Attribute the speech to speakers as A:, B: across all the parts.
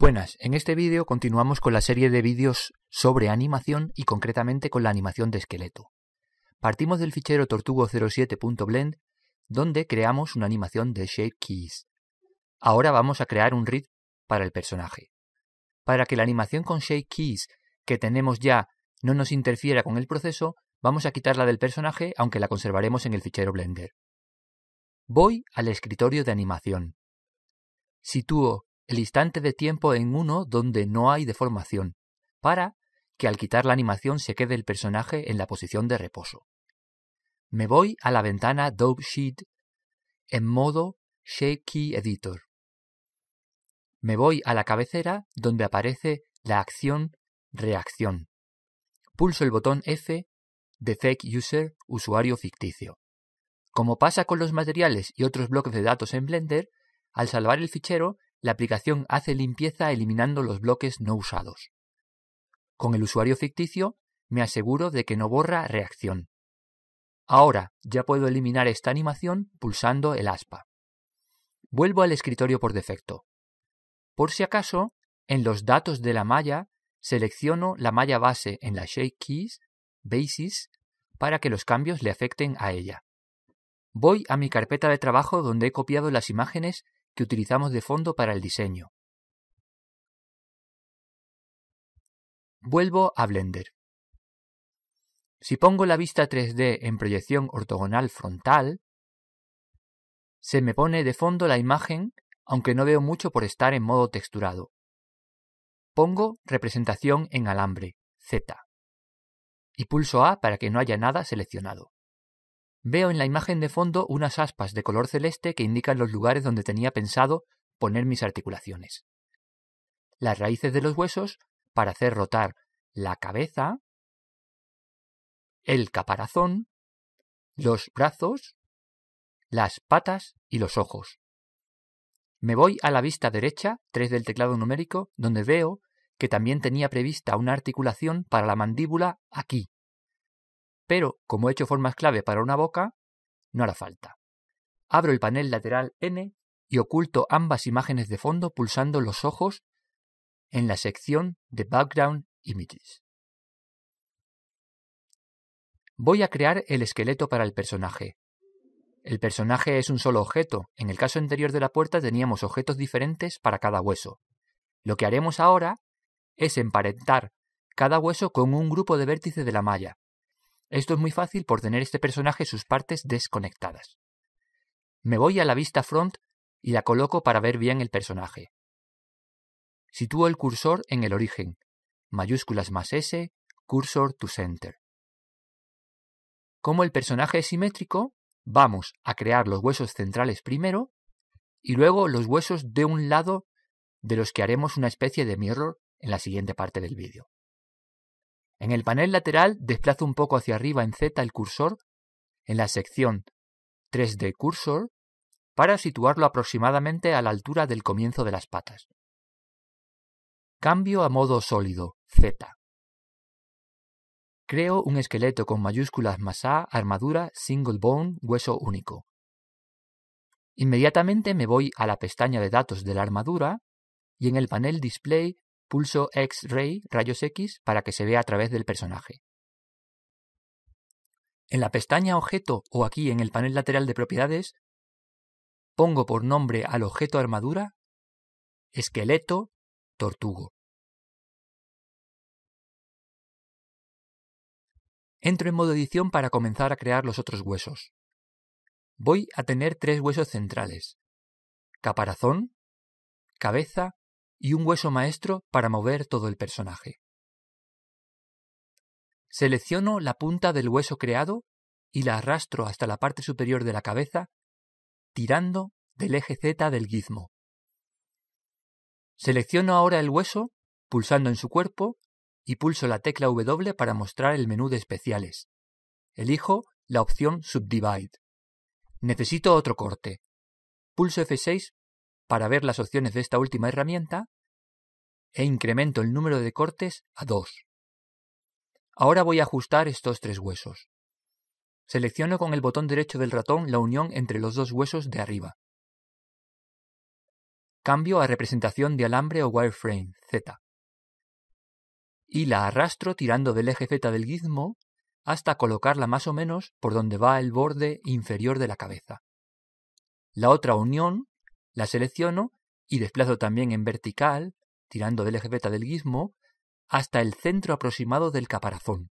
A: Buenas, en este vídeo continuamos con la serie de vídeos sobre animación y concretamente con la animación de esqueleto. Partimos del fichero tortugo07.blend donde creamos una animación de shape keys. Ahora vamos a crear un read para el personaje. Para que la animación con shape keys que tenemos ya no nos interfiera con el proceso, vamos a quitarla del personaje aunque la conservaremos en el fichero Blender. Voy al escritorio de animación. Sitúo el instante de tiempo en uno donde no hay deformación, para que al quitar la animación se quede el personaje en la posición de reposo. Me voy a la ventana Dope Sheet en modo Shaky Editor. Me voy a la cabecera donde aparece la acción Reacción. Pulso el botón F de Fake User, usuario ficticio. Como pasa con los materiales y otros bloques de datos en Blender, al salvar el fichero la aplicación hace limpieza eliminando los bloques no usados. Con el usuario ficticio me aseguro de que no borra reacción. Ahora ya puedo eliminar esta animación pulsando el aspa. Vuelvo al escritorio por defecto. Por si acaso, en los datos de la malla, selecciono la malla base en la Shake Keys, Basis, para que los cambios le afecten a ella. Voy a mi carpeta de trabajo donde he copiado las imágenes que utilizamos de fondo para el diseño. Vuelvo a Blender. Si pongo la vista 3D en proyección ortogonal frontal, se me pone de fondo la imagen, aunque no veo mucho por estar en modo texturado. Pongo representación en alambre, Z, y pulso A para que no haya nada seleccionado. Veo en la imagen de fondo unas aspas de color celeste que indican los lugares donde tenía pensado poner mis articulaciones. Las raíces de los huesos para hacer rotar la cabeza, el caparazón, los brazos, las patas y los ojos. Me voy a la vista derecha, 3 del teclado numérico, donde veo que también tenía prevista una articulación para la mandíbula aquí, pero como he hecho formas clave para una boca, no hará falta. Abro el panel lateral N y oculto ambas imágenes de fondo pulsando los ojos en la sección de Background Images. Voy a crear el esqueleto para el personaje. El personaje es un solo objeto, en el caso anterior de la puerta teníamos objetos diferentes para cada hueso. Lo que haremos ahora es emparentar cada hueso con un grupo de vértices de la malla, esto es muy fácil por tener este personaje sus partes desconectadas. Me voy a la vista front y la coloco para ver bien el personaje. Sitúo el cursor en el origen, mayúsculas más S, cursor to center. Como el personaje es simétrico, vamos a crear los huesos centrales primero y luego los huesos de un lado de los que haremos una especie de mirror en la siguiente parte del vídeo. En el panel lateral desplazo un poco hacia arriba en Z el cursor en la sección 3D Cursor para situarlo aproximadamente a la altura del comienzo de las patas. Cambio a modo sólido, Z. Creo un esqueleto con mayúsculas más A, armadura, single bone, hueso único. Inmediatamente me voy a la pestaña de datos de la armadura y en el panel Display pulso X-ray, rayos X, para que se vea a través del personaje. En la pestaña Objeto o aquí en el panel lateral de propiedades, pongo por nombre al objeto armadura esqueleto tortugo. Entro en modo edición para comenzar a crear los otros huesos. Voy a tener tres huesos centrales. Caparazón, cabeza y un hueso maestro para mover todo el personaje. Selecciono la punta del hueso creado y la arrastro hasta la parte superior de la cabeza, tirando del eje Z del gizmo. Selecciono ahora el hueso, pulsando en su cuerpo, y pulso la tecla W para mostrar el menú de especiales. Elijo la opción Subdivide. Necesito otro corte. Pulso F6 para ver las opciones de esta última herramienta e incremento el número de cortes a 2. Ahora voy a ajustar estos tres huesos. Selecciono con el botón derecho del ratón la unión entre los dos huesos de arriba. Cambio a representación de alambre o wireframe Z. Y la arrastro tirando del eje Z del gizmo hasta colocarla más o menos por donde va el borde inferior de la cabeza. La otra unión la selecciono y desplazo también en vertical, tirando del eje beta del guismo, hasta el centro aproximado del caparazón.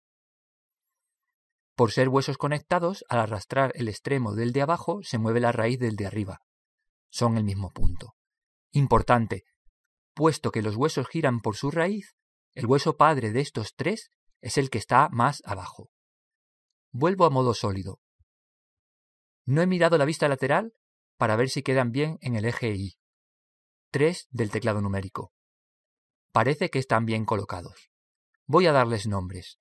A: Por ser huesos conectados, al arrastrar el extremo del de abajo se mueve la raíz del de arriba. Son el mismo punto. Importante, puesto que los huesos giran por su raíz, el hueso padre de estos tres es el que está más abajo. Vuelvo a modo sólido. No he mirado la vista lateral para ver si quedan bien en el eje Y. 3 del teclado numérico. Parece que están bien colocados. Voy a darles nombres.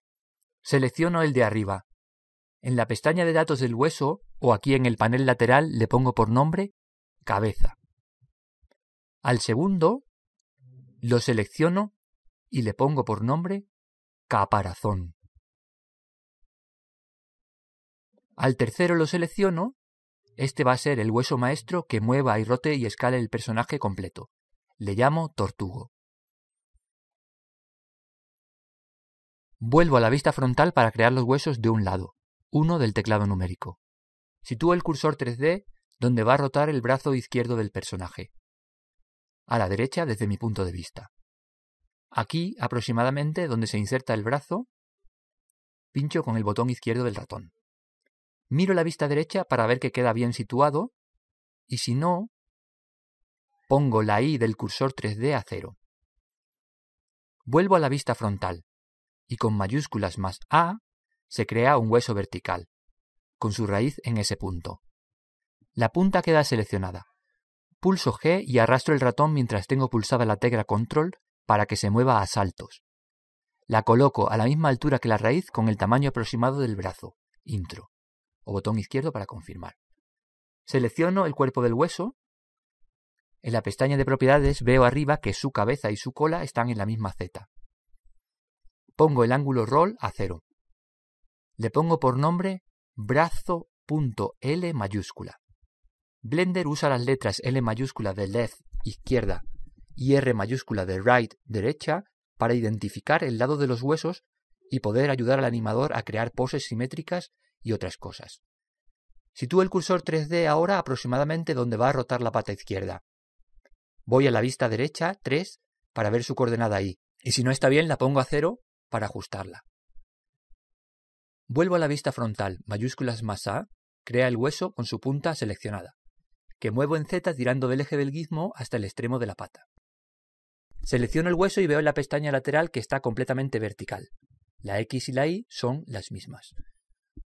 A: Selecciono el de arriba. En la pestaña de datos del hueso o aquí en el panel lateral le pongo por nombre cabeza. Al segundo lo selecciono y le pongo por nombre caparazón. Al tercero lo selecciono este va a ser el hueso maestro que mueva y rote y escale el personaje completo. Le llamo Tortugo. Vuelvo a la vista frontal para crear los huesos de un lado, uno del teclado numérico. Sitúo el cursor 3D donde va a rotar el brazo izquierdo del personaje. A la derecha desde mi punto de vista. Aquí aproximadamente donde se inserta el brazo, pincho con el botón izquierdo del ratón miro la vista derecha para ver que queda bien situado y si no, pongo la I del cursor 3D a cero. Vuelvo a la vista frontal y con mayúsculas más A se crea un hueso vertical, con su raíz en ese punto. La punta queda seleccionada. Pulso G y arrastro el ratón mientras tengo pulsada la tecla control para que se mueva a saltos. La coloco a la misma altura que la raíz con el tamaño aproximado del brazo, intro botón izquierdo para confirmar. Selecciono el cuerpo del hueso. En la pestaña de propiedades veo arriba que su cabeza y su cola están en la misma Z. Pongo el ángulo roll a cero. Le pongo por nombre brazo.l mayúscula. Blender usa las letras L mayúscula de left, izquierda, y R mayúscula de right, derecha, para identificar el lado de los huesos y poder ayudar al animador a crear poses simétricas y otras cosas. Sitúo el cursor 3D ahora aproximadamente donde va a rotar la pata izquierda. Voy a la vista derecha 3 para ver su coordenada y, y si no está bien la pongo a 0 para ajustarla. Vuelvo a la vista frontal, mayúsculas más A, crea el hueso con su punta seleccionada, que muevo en Z tirando del eje del gizmo hasta el extremo de la pata. Selecciono el hueso y veo en la pestaña lateral que está completamente vertical. La X y la Y son las mismas.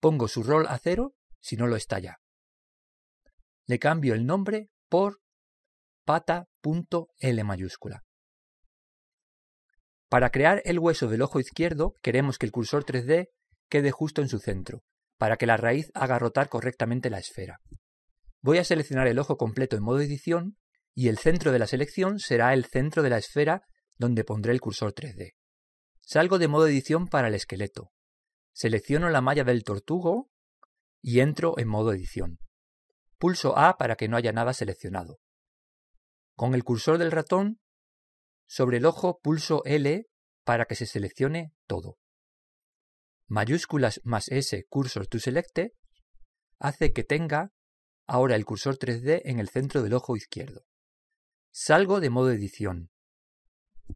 A: Pongo su rol a cero si no lo está ya. Le cambio el nombre por pata.l mayúscula. Para crear el hueso del ojo izquierdo queremos que el cursor 3D quede justo en su centro, para que la raíz haga rotar correctamente la esfera. Voy a seleccionar el ojo completo en modo edición y el centro de la selección será el centro de la esfera donde pondré el cursor 3D. Salgo de modo edición para el esqueleto Selecciono la malla del tortugo y entro en modo edición. Pulso A para que no haya nada seleccionado. Con el cursor del ratón sobre el ojo pulso L para que se seleccione todo. Mayúsculas más S cursor to selecte hace que tenga ahora el cursor 3D en el centro del ojo izquierdo. Salgo de modo edición.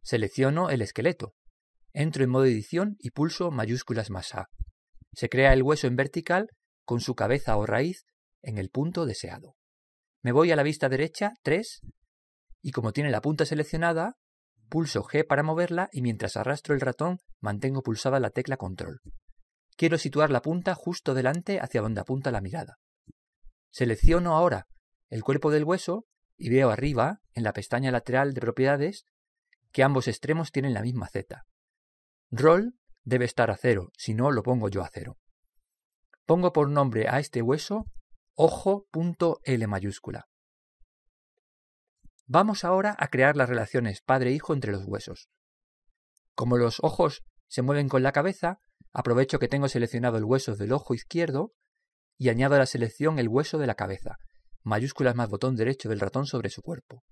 A: Selecciono el esqueleto. Entro en modo edición y pulso mayúsculas más A. Se crea el hueso en vertical con su cabeza o raíz en el punto deseado. Me voy a la vista derecha 3 y como tiene la punta seleccionada, pulso G para moverla y mientras arrastro el ratón mantengo pulsada la tecla control. Quiero situar la punta justo delante hacia donde apunta la mirada. Selecciono ahora el cuerpo del hueso y veo arriba, en la pestaña lateral de propiedades, que ambos extremos tienen la misma Z. Roll debe estar a cero, si no lo pongo yo a cero. Pongo por nombre a este hueso ojo.l mayúscula. Vamos ahora a crear las relaciones padre-hijo entre los huesos. Como los ojos se mueven con la cabeza, aprovecho que tengo seleccionado el hueso del ojo izquierdo y añado a la selección el hueso de la cabeza, mayúsculas más botón derecho del ratón sobre su cuerpo.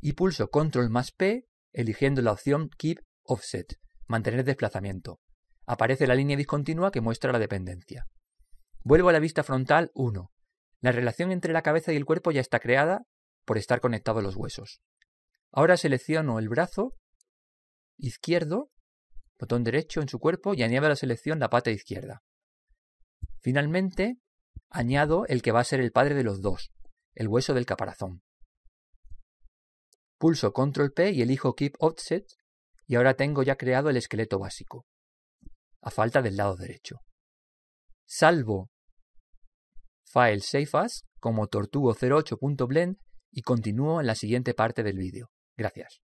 A: Y pulso control más P, eligiendo la opción Keep Offset, mantener desplazamiento. Aparece la línea discontinua que muestra la dependencia. Vuelvo a la vista frontal 1. La relación entre la cabeza y el cuerpo ya está creada por estar conectados los huesos. Ahora selecciono el brazo izquierdo, botón derecho en su cuerpo y añado a la selección la pata izquierda. Finalmente, añado el que va a ser el padre de los dos, el hueso del caparazón. Pulso Control P y elijo Keep Offset y ahora tengo ya creado el esqueleto básico, a falta del lado derecho. Salvo file save as como tortugo08.blend y continúo en la siguiente parte del vídeo. Gracias.